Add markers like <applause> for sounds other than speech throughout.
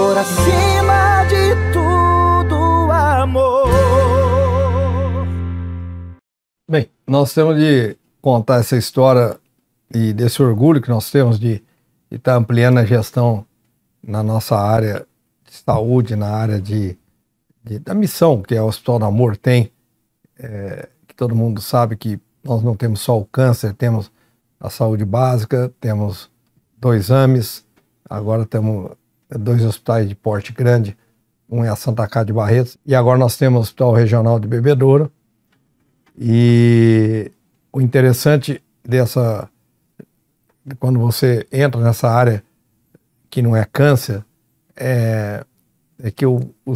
por acima de tudo, amor. Bem, nós temos de contar essa história e desse orgulho que nós temos de estar tá ampliando a gestão na nossa área de saúde, na área de, de da missão que é o Hospital do Amor tem, é, que todo mundo sabe que nós não temos só o câncer, temos a saúde básica, temos dois AMEs agora temos dois hospitais de porte grande, um é a Santa Casa de Barretos, e agora nós temos o Hospital Regional de Bebedouro. E o interessante dessa. quando você entra nessa área que não é câncer, é, é que o, o,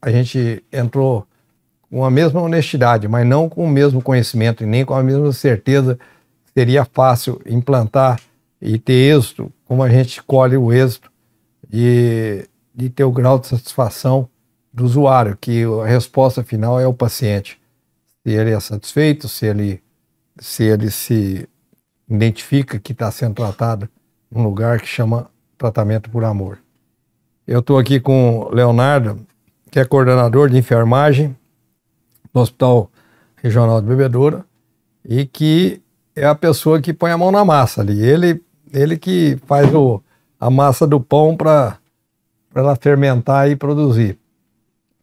a gente entrou com a mesma honestidade, mas não com o mesmo conhecimento e nem com a mesma certeza que seria fácil implantar e ter êxito, como a gente colhe o êxito de, de ter o grau de satisfação do usuário, que a resposta final é o paciente. Se ele é satisfeito, se ele se, ele se identifica que está sendo tratado num lugar que chama tratamento por amor. Eu estou aqui com o Leonardo, que é coordenador de enfermagem do Hospital Regional de Bebedouro e que é a pessoa que põe a mão na massa ali. Ele, ele que faz o, a massa do pão para ela fermentar e produzir.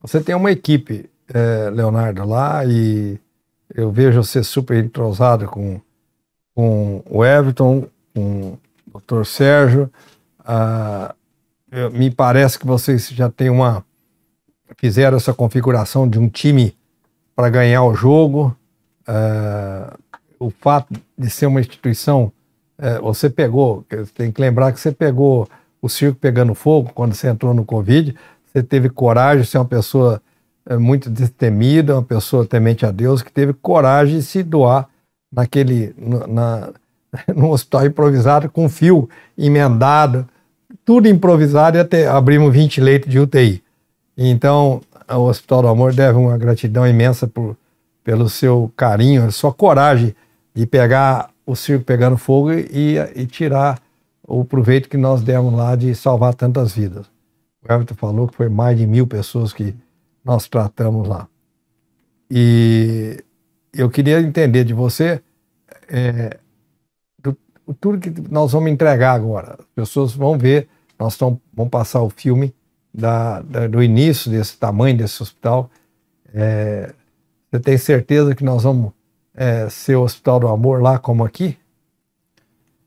Você tem uma equipe, é, Leonardo, lá e eu vejo você super entrosado com, com o Everton, com o Dr. Sérgio. Ah, eu, me parece que vocês já têm uma. fizeram essa configuração de um time para ganhar o jogo. Ah, o fato de ser uma instituição é, você pegou, tem que lembrar que você pegou o circo pegando fogo quando você entrou no Covid, você teve coragem, você é uma pessoa é, muito destemida, uma pessoa temente a Deus, que teve coragem de se doar naquele, na, <laughs> num hospital improvisado com fio emendado, tudo improvisado e até abrimos 20 leitos de UTI. Então, o Hospital do Amor deve uma gratidão imensa por, pelo seu carinho, sua coragem de pegar o circo pegar no fogo e, e tirar o proveito que nós demos lá de salvar tantas vidas. O Everton falou que foi mais de mil pessoas que nós tratamos lá. E eu queria entender de você é, do, tudo que nós vamos entregar agora. As pessoas vão ver, nós tão, vamos passar o filme da, da, do início desse tamanho desse hospital. É, você tem certeza que nós vamos é, ser o Hospital do Amor lá como aqui?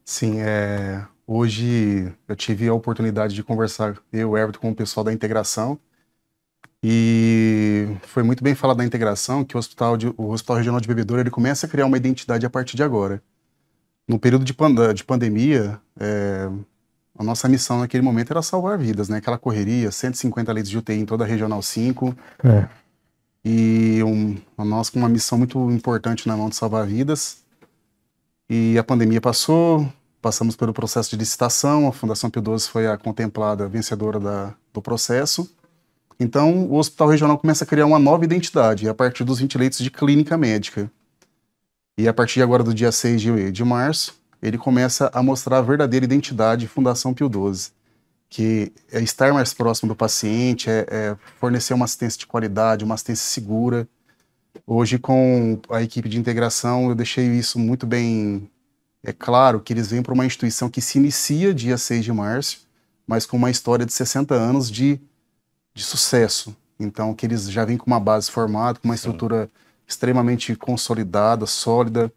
Sim, é, hoje eu tive a oportunidade de conversar, eu, Everton, com o pessoal da integração. E foi muito bem falado da integração que o hospital, de, o hospital Regional de Bebedouro ele começa a criar uma identidade a partir de agora. No período de, pand de pandemia, é, a nossa missão naquele momento era salvar vidas, né? Aquela correria, 150 leitos de UTI em toda a Regional 5, é e um, nós com uma missão muito importante na mão de salvar vidas. E a pandemia passou, passamos pelo processo de licitação, a Fundação Pio XII foi a contemplada vencedora da, do processo. Então, o Hospital Regional começa a criar uma nova identidade a partir dos 20 leitos de clínica médica. E a partir agora do dia 6 de, de março, ele começa a mostrar a verdadeira identidade Fundação Pio XII que é estar mais próximo do paciente, é, é, fornecer uma assistência de qualidade, uma assistência segura. Hoje, com a equipe de integração, eu deixei isso muito bem é claro, que eles vêm para uma instituição que se inicia dia 6 de março, mas com uma história de 60 anos de, de sucesso. Então, que eles já vêm com uma base formada, com uma estrutura Sim. extremamente consolidada, sólida,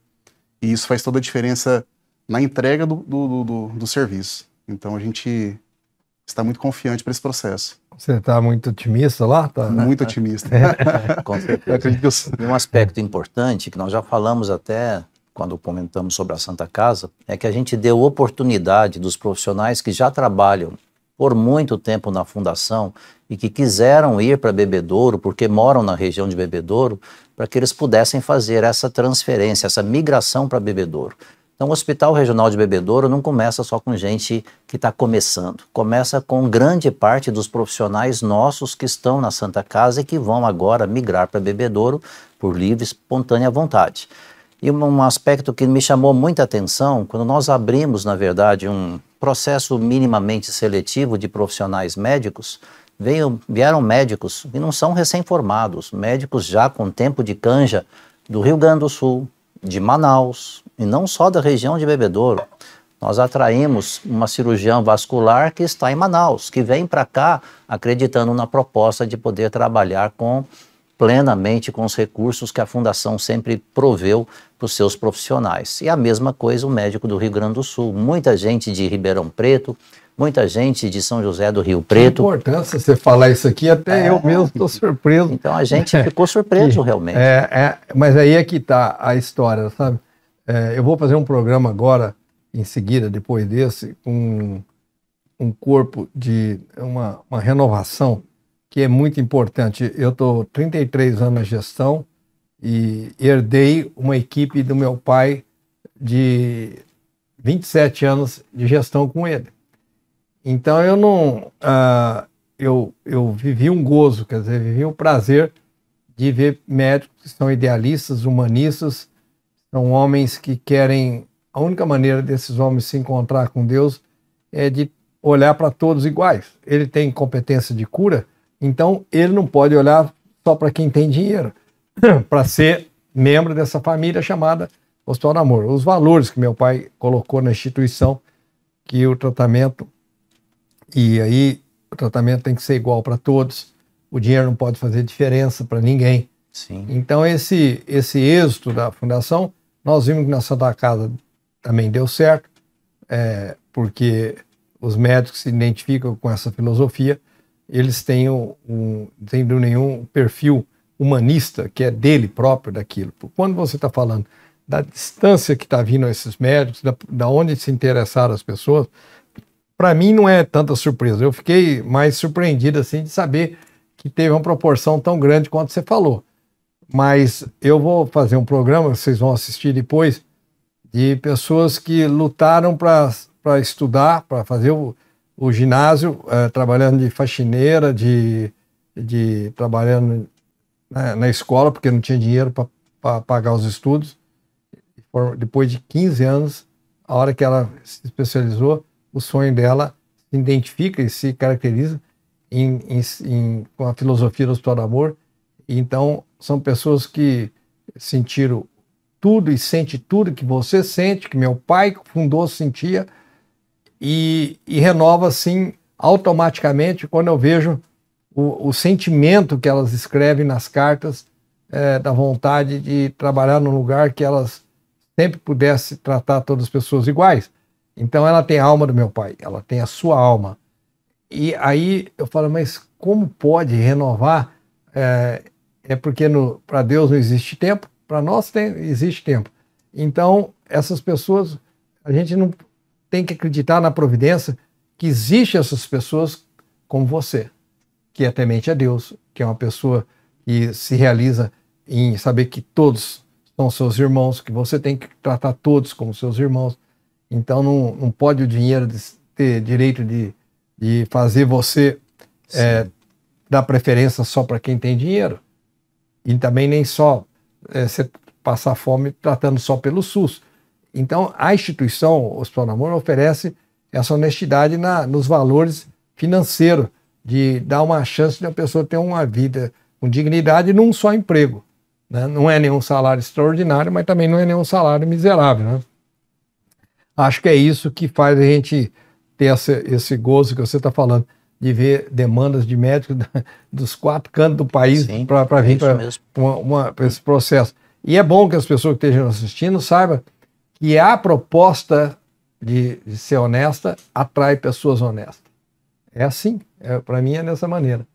e isso faz toda a diferença na entrega do, do, do, do serviço. Então, a gente está muito confiante para esse processo. Você está muito otimista lá? Tá, né? Muito otimista. É. <laughs> Com certeza. Eu... E um aspecto importante que nós já falamos até quando comentamos sobre a Santa Casa é que a gente deu oportunidade dos profissionais que já trabalham por muito tempo na fundação e que quiseram ir para Bebedouro, porque moram na região de Bebedouro, para que eles pudessem fazer essa transferência, essa migração para Bebedouro. Então, o Hospital Regional de Bebedouro não começa só com gente que está começando, começa com grande parte dos profissionais nossos que estão na Santa Casa e que vão agora migrar para Bebedouro por livre, espontânea vontade. E um aspecto que me chamou muita atenção, quando nós abrimos, na verdade, um processo minimamente seletivo de profissionais médicos, veio, vieram médicos, que não são recém-formados, médicos já com tempo de canja do Rio Grande do Sul, de Manaus e não só da região de Bebedouro. Nós atraímos uma cirurgião vascular que está em Manaus, que vem para cá acreditando na proposta de poder trabalhar com plenamente com os recursos que a fundação sempre proveu para os seus profissionais. E a mesma coisa o médico do Rio Grande do Sul. Muita gente de Ribeirão Preto, muita gente de São José do Rio Preto. Que importância você falar isso aqui, até é, eu mesmo estou surpreso. Então a gente <laughs> é. ficou surpreso realmente. É, é, mas aí é que está a história, sabe? É, eu vou fazer um programa agora, em seguida, depois desse, com um, um corpo de uma, uma renovação que é muito importante. Eu estou 33 anos na gestão e herdei uma equipe do meu pai de 27 anos de gestão com ele. Então eu não. Uh, eu, eu vivi um gozo, quer dizer, vivi o um prazer de ver médicos que são idealistas, humanistas, são homens que querem. A única maneira desses homens se encontrar com Deus é de olhar para todos iguais. Ele tem competência de cura, então ele não pode olhar só para quem tem dinheiro, <clears throat> para ser membro dessa família chamada Hospital do Amor. Os valores que meu pai colocou na instituição, que o tratamento e aí o tratamento tem que ser igual para todos. O dinheiro não pode fazer diferença para ninguém. Sim. Então esse esse êxito da fundação, nós vimos que na Santa Casa também deu certo, é, porque os médicos se identificam com essa filosofia, eles têm um, um têm nenhum perfil humanista que é dele próprio daquilo. Quando você está falando da distância que está vindo esses médicos, da, da onde se interessaram as pessoas, para mim não é tanta surpresa. Eu fiquei mais surpreendido assim de saber que teve uma proporção tão grande quanto você falou. Mas eu vou fazer um programa, vocês vão assistir depois, de pessoas que lutaram para estudar, para fazer o, o ginásio, é, trabalhando de faxineira, de, de trabalhando né, na escola, porque não tinha dinheiro para pagar os estudos. Depois de 15 anos, a hora que ela se especializou, o sonho dela se identifica e se caracteriza em, em, em, com a filosofia do Hospital do Amor. Então, são pessoas que sentiram tudo e sente tudo que você sente, que meu pai fundou sentia, e, e renova assim automaticamente quando eu vejo o, o, sentimento que elas escrevem nas cartas é, da vontade de trabalhar num lugar que elas sempre pudessem tratar todas as pessoas iguais. Então ela tem a alma do meu pai, ela tem a sua alma. E aí eu falo, mas como pode renovar? É, é porque para Deus não existe tempo, para nós tem, existe tempo. Então, essas pessoas, a gente não tem que acreditar na providência que existe essas pessoas como você, que é temente a Deus, que é uma pessoa que se realiza em saber que todos são seus irmãos, que você tem que tratar todos como seus irmãos, então não, não pode o dinheiro ter direito de, de fazer você é, dar preferência só para quem tem dinheiro. E também nem só é, você passar fome tratando só pelo SUS. Então a instituição, o Hospital Namor, oferece essa honestidade na, nos valores financeiros, de dar uma chance de uma pessoa ter uma vida com dignidade num só emprego. Né? Não é nenhum salário extraordinário, mas também não é nenhum salário miserável. Né? Acho que é isso que faz a gente ter essa, esse gozo que você está falando, de ver demandas de médicos dos quatro cantos do país para vir é para esse processo. E é bom que as pessoas que estejam assistindo saibam que a proposta de, de ser honesta atrai pessoas honestas. É assim, é, para mim é dessa maneira.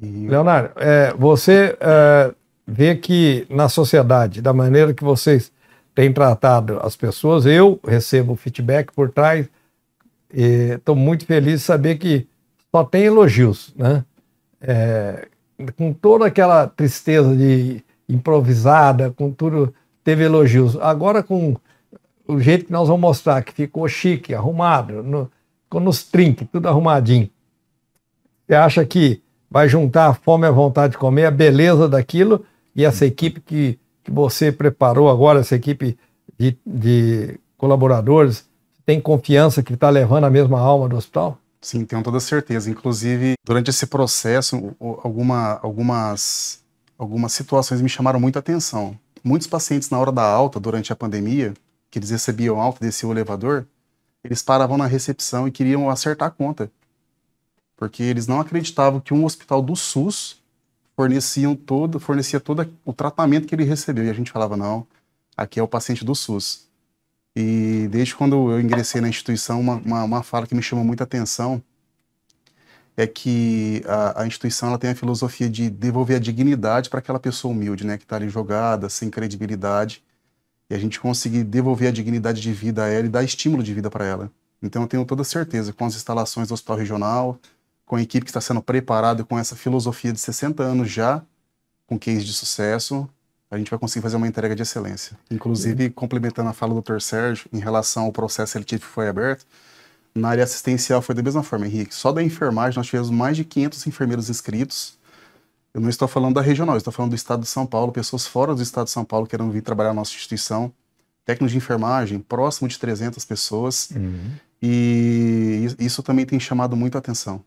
E... Leonardo, é, você é, vê que na sociedade, da maneira que vocês tem tratado as pessoas. Eu recebo feedback por trás. Estou muito feliz de saber que só tem elogios, né? É, com toda aquela tristeza de improvisada, com tudo, teve elogios. Agora com o jeito que nós vamos mostrar, que ficou chique, arrumado, no, ficou nos trinques, tudo arrumadinho. Você acha que vai juntar a fome e a vontade de comer, a beleza daquilo e essa equipe que que você preparou agora, essa equipe de, de colaboradores, tem confiança que está levando a mesma alma do hospital? Sim, tenho toda certeza. Inclusive, durante esse processo, alguma, algumas, algumas situações me chamaram muita atenção. Muitos pacientes, na hora da alta, durante a pandemia, que eles recebiam alta, desciam o elevador, eles paravam na recepção e queriam acertar a conta. Porque eles não acreditavam que um hospital do SUS forneciam todo, fornecia todo o tratamento que ele recebeu. E a gente falava, não, aqui é o paciente do SUS. E desde quando eu ingressei na instituição, uma, uma, uma fala que me chamou muita atenção é que a, a, instituição ela tem a filosofia de devolver a dignidade para aquela pessoa humilde, né, que está ali jogada, sem credibilidade, e a gente conseguir devolver a dignidade de vida a ela e dar estímulo de vida para ela. Então eu tenho toda certeza com as instalações do Hospital Regional, com a equipe que está sendo preparada com essa filosofia de 60 anos já, com case de sucesso, a gente vai conseguir fazer uma entrega de excelência. Inclusive, uhum. complementando a fala do Dr. Sérgio em relação ao processo seletivo que foi aberto, na área assistencial foi da mesma forma, Henrique. Só da enfermagem nós tivemos mais de 500 enfermeiros inscritos. Eu não estou falando da regional, estou falando do estado de São Paulo, pessoas fora do estado de São Paulo querendo vir trabalhar na nossa instituição. Técnicos de enfermagem, próximo de 300 pessoas. Uhum. E isso também tem chamado muito a atenção.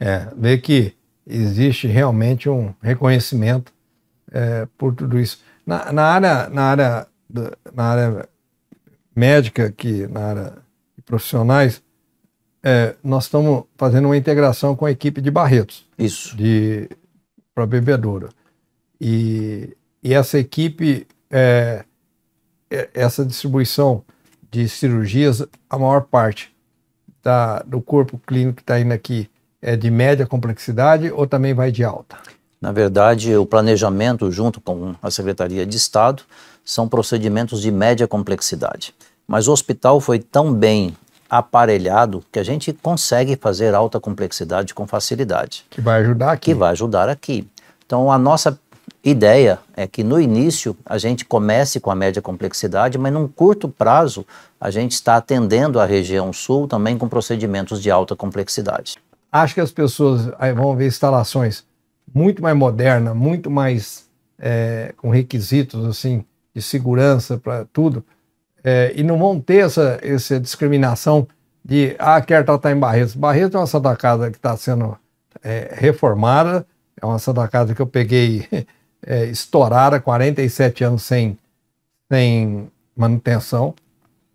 É, ver que existe realmente um reconhecimento é, por tudo isso. Na, na área, na, área, na área médica, que, na área de profissionais, é, nós estamos fazendo uma integração com a equipe de Barretos. Isso. De, para bebedoura. E, e essa equipe, é, é, essa distribuição de cirurgias, a maior parte da, do corpo clínico que está indo aqui é de média complexidade ou também vai de alta? Na verdade, o planejamento, junto com a Secretaria de Estado, são procedimentos de média complexidade. Mas o hospital foi tão bem aparelhado que a gente consegue fazer alta complexidade com facilidade. Que vai ajudar aqui. Que vai ajudar aqui. Então, a nossa ideia é que no início a gente comece com a média complexidade, mas num curto prazo a gente está atendendo a região sul também com procedimentos de alta complexidade acho que as pessoas vão ver instalações muito mais modernas, muito mais é, com requisitos assim de segurança para tudo, é, e não vão ter essa, essa discriminação de, ah, quer tratar em Barreto. Barreto é uma Santa Casa que está sendo é, reformada, é uma Santa Casa que eu peguei <laughs> é, estourada, 47 anos sem, sem manutenção.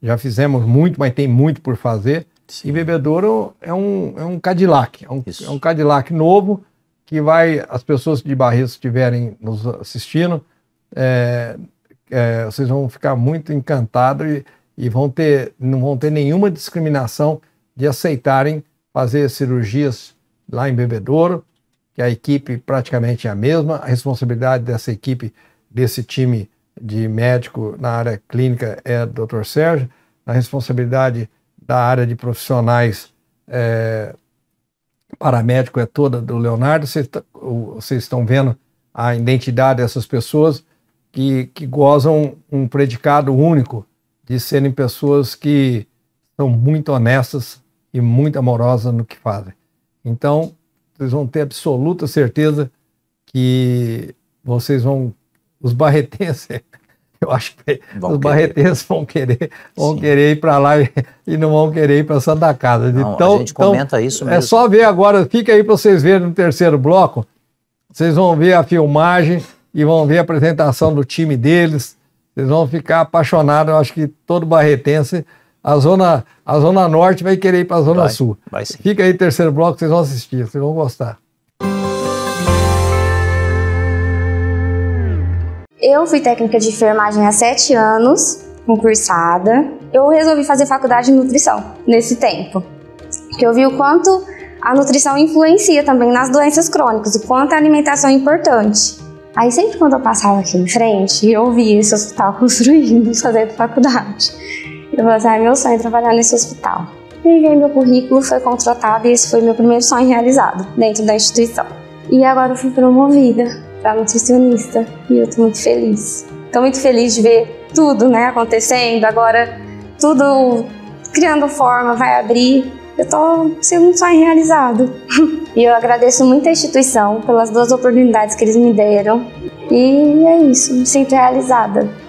Já fizemos muito, mas tem muito por fazer. Sim. E bebedouro é um, é um Cadillac, é um, é um, Cadillac novo que vai, as pessoas de Barreto estiverem nos assistindo, é, é, vocês vão ficar muito encantados e, e vão ter, não vão ter nenhuma discriminação de aceitarem fazer cirurgias lá em Bebedouro, que a equipe praticamente é a mesma, a responsabilidade dessa equipe, desse time de médico na área clínica é do Dr. Sérgio, a responsabilidade da área de profissionais é, paramédico é toda do Leonardo. Vocês estão vendo a identidade dessas pessoas que, que gozam um predicado único de serem pessoas que são muito honestas e muito amorosas no que fazem. Então, vocês vão ter absoluta certeza que vocês vão, os barretenses, <laughs> Eu acho que vão os barreteiros vão querer, vão querer ir para lá e, e, não vão querer ir para Santa Casa. Não, então, a gente comenta isso é mesmo. É só ver agora, fica aí para vocês verem no terceiro bloco. Vocês vão ver a filmagem e vão ver a apresentação do time deles. Vocês vão ficar apaixonados. Eu acho que todo barretense, a zona, a zona norte vai querer ir para a zona vai, sul. Vai Fica aí terceiro bloco, vocês vão assistir, vocês vão gostar. Eu fui técnica de enfermagem há sete anos, concursada. Eu resolvi fazer faculdade de nutrição nesse tempo, porque eu vi o quanto a nutrição influencia também nas doenças crônicas, o quanto a alimentação é importante. Aí sempre quando eu passava aqui em frente, eu via esse hospital <laughs> construindo, fazendo faculdade. Eu falei assim, ah, meu sonho é trabalhar nesse hospital. Enviei meu currículo, foi contratada e esse foi meu primeiro sonho realizado dentro da instituição. E agora eu fui promovida para nutricionista e eu tô muito feliz. Tô muito feliz de ver tudo, né, acontecendo agora, tudo criando forma, vai abrir. Eu tô sendo um sonho realizado. <laughs> e eu agradeço muito a instituição pelas duas oportunidades que eles me deram. E é isso, me sinto realizada.